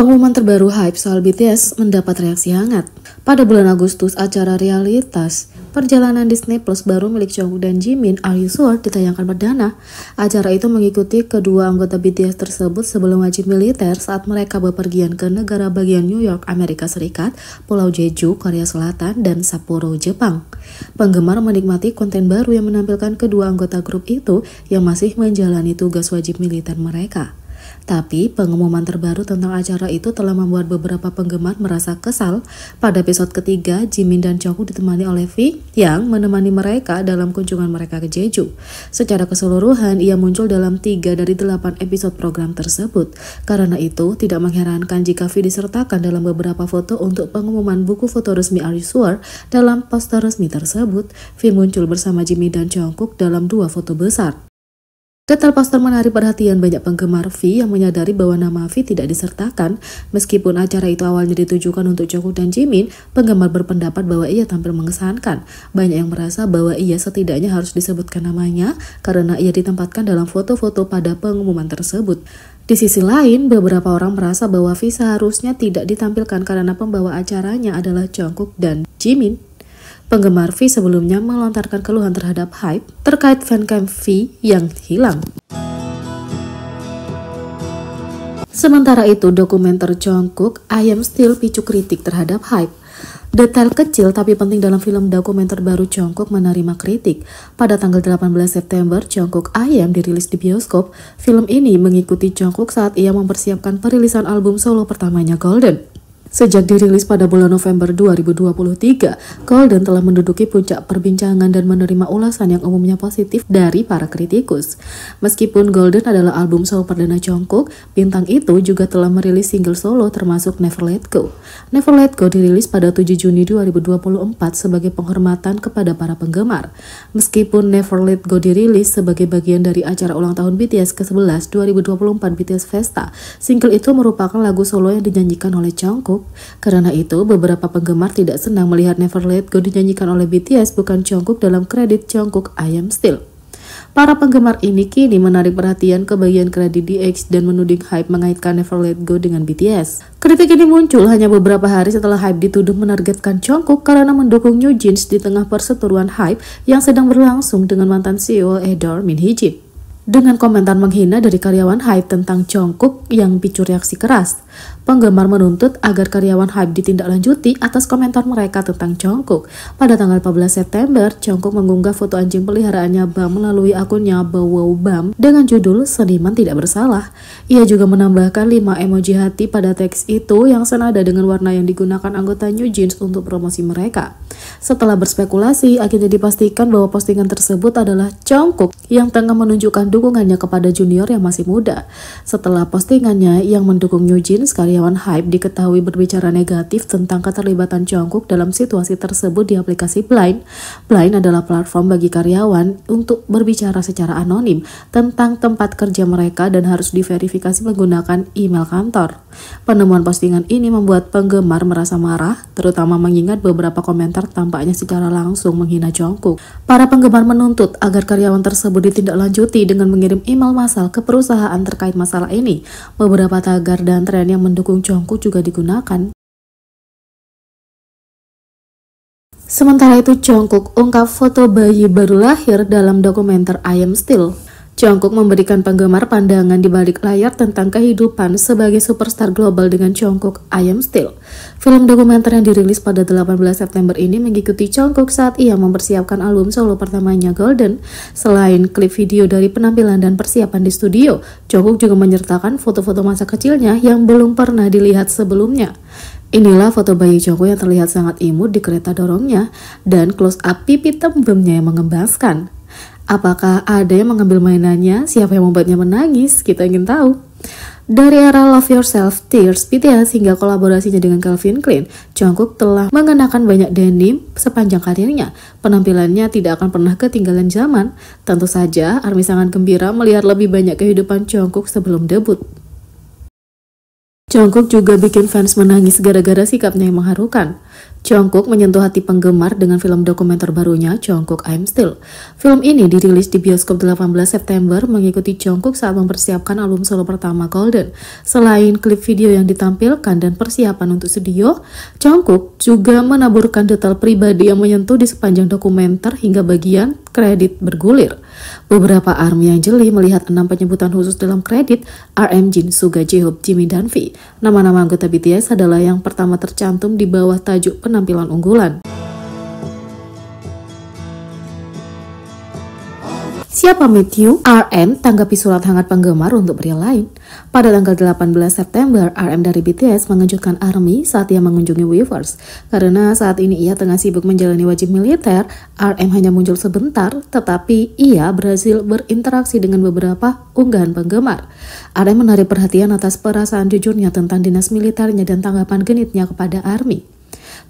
Pengumuman terbaru hype soal BTS mendapat reaksi hangat. Pada bulan Agustus, acara realitas perjalanan Disney Plus baru milik Jungkook dan Jimin, Are You Sure, ditayangkan perdana. Acara itu mengikuti kedua anggota BTS tersebut sebelum wajib militer saat mereka bepergian ke negara bagian New York, Amerika Serikat, Pulau Jeju, Korea Selatan, dan Sapporo, Jepang. Penggemar menikmati konten baru yang menampilkan kedua anggota grup itu yang masih menjalani tugas wajib militer mereka. Tapi pengumuman terbaru tentang acara itu telah membuat beberapa penggemar merasa kesal. Pada episode ketiga, Jimin dan Jungkook ditemani oleh V yang menemani mereka dalam kunjungan mereka ke Jeju. Secara keseluruhan, ia muncul dalam tiga dari delapan episode program tersebut. Karena itu, tidak mengherankan jika V disertakan dalam beberapa foto untuk pengumuman buku foto resmi Arisuar dalam poster resmi tersebut. V muncul bersama Jimin dan Jungkook dalam dua foto besar. Ketel poster menarik perhatian banyak penggemar V yang menyadari bahwa nama V tidak disertakan. Meskipun acara itu awalnya ditujukan untuk Joko dan Jimin, penggemar berpendapat bahwa ia tampil mengesankan. Banyak yang merasa bahwa ia setidaknya harus disebutkan namanya karena ia ditempatkan dalam foto-foto pada pengumuman tersebut. Di sisi lain, beberapa orang merasa bahwa V seharusnya tidak ditampilkan karena pembawa acaranya adalah Jungkook dan Jimin. Penggemar V sebelumnya melontarkan keluhan terhadap hype terkait fancam V yang hilang. Sementara itu, dokumenter Jungkook, I Am Still picu kritik terhadap hype. Detail kecil tapi penting dalam film dokumenter baru Jungkook menerima kritik. Pada tanggal 18 September, I Ayam dirilis di bioskop. Film ini mengikuti Jungkook saat ia mempersiapkan perilisan album solo pertamanya Golden. Sejak dirilis pada bulan November 2023, Golden telah menduduki puncak perbincangan dan menerima ulasan yang umumnya positif dari para kritikus. Meskipun Golden adalah album solo perdana Jungkook, bintang itu juga telah merilis single solo termasuk Never Let Go. Never Let Go dirilis pada 7 Juni 2024 sebagai penghormatan kepada para penggemar. Meskipun Never Let Go dirilis sebagai bagian dari acara ulang tahun BTS ke-11 2024 BTS Festa, single itu merupakan lagu solo yang dinyanyikan oleh Jungkook. Jungkook. Karena itu, beberapa penggemar tidak senang melihat Never Let Go dinyanyikan oleh BTS bukan Jungkook dalam kredit Jungkook I Am Still. Para penggemar ini kini menarik perhatian ke bagian kredit DX dan menuding hype mengaitkan Never Let Go dengan BTS. Kritik ini muncul hanya beberapa hari setelah hype dituduh menargetkan Jungkook karena mendukung New Jeans di tengah perseteruan hype yang sedang berlangsung dengan mantan CEO Edor Min Hee Jin dengan komentar menghina dari karyawan Hype tentang Jongkook yang picu reaksi keras. Penggemar menuntut agar karyawan Hype ditindaklanjuti atas komentar mereka tentang Jongkook. Pada tanggal 14 September, Jongkook mengunggah foto anjing peliharaannya Bam melalui akunnya Bowow Bam dengan judul Seniman Tidak Bersalah. Ia juga menambahkan 5 emoji hati pada teks itu yang senada dengan warna yang digunakan anggota New Jeans untuk promosi mereka. Setelah berspekulasi, akhirnya dipastikan bahwa postingan tersebut adalah Jongkook yang tengah menunjukkan dukungannya kepada junior yang masih muda. Setelah postingannya yang mendukung New Jeans, karyawan Hype diketahui berbicara negatif tentang keterlibatan Jungkook dalam situasi tersebut di aplikasi Blind. Blind adalah platform bagi karyawan untuk berbicara secara anonim tentang tempat kerja mereka dan harus diverifikasi menggunakan email kantor. Penemuan postingan ini membuat penggemar merasa marah, terutama mengingat beberapa komentar tampaknya secara langsung menghina Jungkook. Para penggemar menuntut agar karyawan tersebut ditindaklanjuti dengan dengan mengirim email massal ke perusahaan terkait masalah ini. Beberapa tagar dan tren yang mendukung Jongkook juga digunakan. Sementara itu, Jongkook ungkap foto bayi baru lahir dalam dokumenter I Am Still. Jungkook memberikan penggemar pandangan di balik layar tentang kehidupan sebagai superstar global dengan Jungkook I Am Still. Film dokumenter yang dirilis pada 18 September ini mengikuti Jungkook saat ia mempersiapkan album solo pertamanya Golden. Selain klip video dari penampilan dan persiapan di studio, Jungkook juga menyertakan foto-foto masa kecilnya yang belum pernah dilihat sebelumnya. Inilah foto bayi Jongko yang terlihat sangat imut di kereta dorongnya dan close up pipi tembemnya yang mengembaskan. Apakah ada yang mengambil mainannya? Siapa yang membuatnya menangis? Kita ingin tahu. Dari era Love Yourself, Tears, BTS hingga kolaborasinya dengan Calvin Klein, Jungkook telah mengenakan banyak denim sepanjang karirnya. Penampilannya tidak akan pernah ketinggalan zaman. Tentu saja, ARMY sangat gembira melihat lebih banyak kehidupan Jungkook sebelum debut. Jungkook juga bikin fans menangis gara-gara sikapnya yang mengharukan. Jungkook menyentuh hati penggemar dengan film dokumenter barunya Jungkook I'm Still. Film ini dirilis di bioskop 18 September mengikuti Jungkook saat mempersiapkan album solo pertama Golden. Selain klip video yang ditampilkan dan persiapan untuk studio, Jungkook juga menaburkan detail pribadi yang menyentuh di sepanjang dokumenter hingga bagian kredit bergulir. Beberapa ARMY yang jeli melihat enam penyebutan khusus dalam kredit RM Jin, Suga, J-Hope, Jimmy, dan V. Nama-nama anggota BTS adalah yang pertama tercantum di bawah tajuk penampilan unggulan. Siapa Matthew? RM tanggapi surat hangat penggemar untuk pria lain. Pada tanggal 18 September, RM dari BTS mengejutkan ARMY saat ia mengunjungi Weavers. Karena saat ini ia tengah sibuk menjalani wajib militer, RM hanya muncul sebentar, tetapi ia berhasil berinteraksi dengan beberapa unggahan penggemar. RM menarik perhatian atas perasaan jujurnya tentang dinas militernya dan tanggapan genitnya kepada ARMY.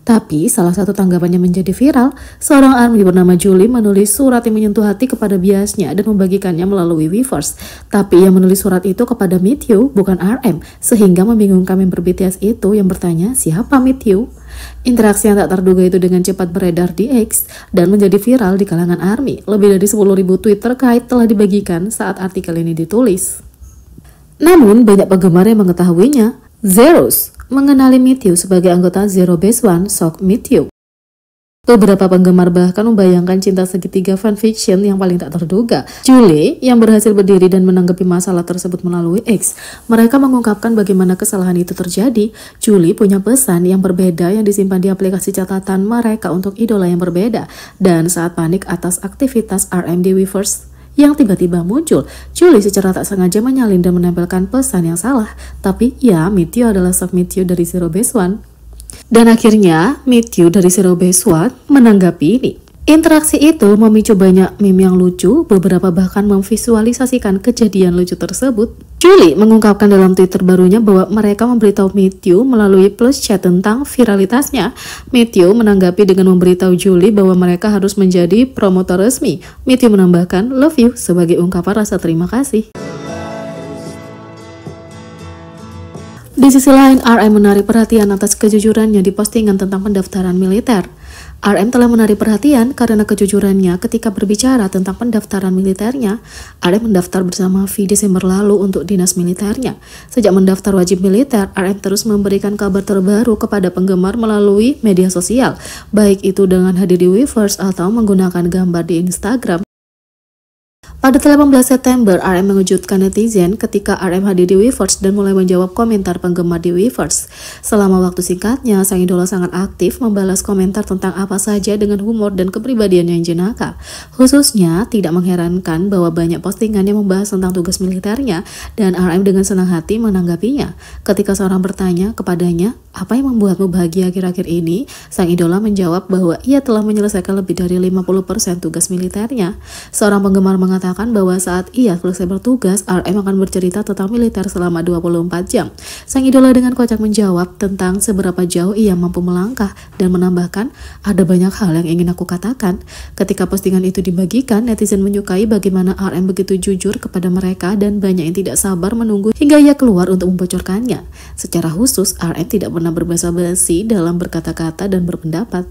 Tapi salah satu tanggapannya menjadi viral, seorang ARMY bernama Julie menulis surat yang menyentuh hati kepada biasnya dan membagikannya melalui Weverse. Tapi ia menulis surat itu kepada Mithyu, bukan RM, sehingga membingungkan member BTS itu yang bertanya siapa Mithyu? Interaksi yang tak terduga itu dengan cepat beredar di X dan menjadi viral di kalangan ARMY. Lebih dari 10.000 tweet terkait telah dibagikan saat artikel ini ditulis. Namun, banyak penggemar yang mengetahuinya. Zeros, mengenali Matthew sebagai anggota Zero Base One Sok Matthew. Beberapa penggemar bahkan membayangkan cinta segitiga fanfiction yang paling tak terduga. Julie, yang berhasil berdiri dan menanggapi masalah tersebut melalui X, mereka mengungkapkan bagaimana kesalahan itu terjadi. Julie punya pesan yang berbeda yang disimpan di aplikasi catatan mereka untuk idola yang berbeda. Dan saat panik atas aktivitas RMD Weverse yang tiba-tiba muncul. Julie secara tak sengaja menyalin dan menempelkan pesan yang salah, tapi ya Mitio adalah sub Mitio dari Zero Base One. Dan akhirnya Mitio dari Zero Base One menanggapi ini. Interaksi itu memicu banyak meme yang lucu, beberapa bahkan memvisualisasikan kejadian lucu tersebut. Julie mengungkapkan dalam Twitter barunya bahwa mereka memberitahu Matthew melalui plus chat tentang viralitasnya. Matthew menanggapi dengan memberitahu Julie bahwa mereka harus menjadi promotor resmi. Matthew menambahkan love you sebagai ungkapan rasa terima kasih. Di sisi lain, RM menarik perhatian atas kejujurannya di postingan tentang pendaftaran militer. RM telah menarik perhatian karena kejujurannya ketika berbicara tentang pendaftaran militernya. RM mendaftar bersama V Desember lalu untuk dinas militernya. Sejak mendaftar wajib militer, RM terus memberikan kabar terbaru kepada penggemar melalui media sosial, baik itu dengan hadir di Weverse atau menggunakan gambar di Instagram. Pada 18 September, RM mengejutkan netizen ketika RM hadir di Weverse dan mulai menjawab komentar penggemar di Weverse. Selama waktu singkatnya, sang idola sangat aktif membalas komentar tentang apa saja dengan humor dan kepribadian yang jenaka. Khususnya, tidak mengherankan bahwa banyak postingan yang membahas tentang tugas militernya dan RM dengan senang hati menanggapinya. Ketika seorang bertanya kepadanya, apa yang membuatmu bahagia akhir-akhir ini? Sang idola menjawab bahwa ia telah menyelesaikan lebih dari 50% tugas militernya. Seorang penggemar mengatakan mengatakan bahwa saat ia selesai bertugas, RM akan bercerita tentang militer selama 24 jam. Sang idola dengan kocak menjawab tentang seberapa jauh ia mampu melangkah dan menambahkan, ada banyak hal yang ingin aku katakan. Ketika postingan itu dibagikan, netizen menyukai bagaimana RM begitu jujur kepada mereka dan banyak yang tidak sabar menunggu hingga ia keluar untuk membocorkannya. Secara khusus, RM tidak pernah berbahasa basi dalam berkata-kata dan berpendapat.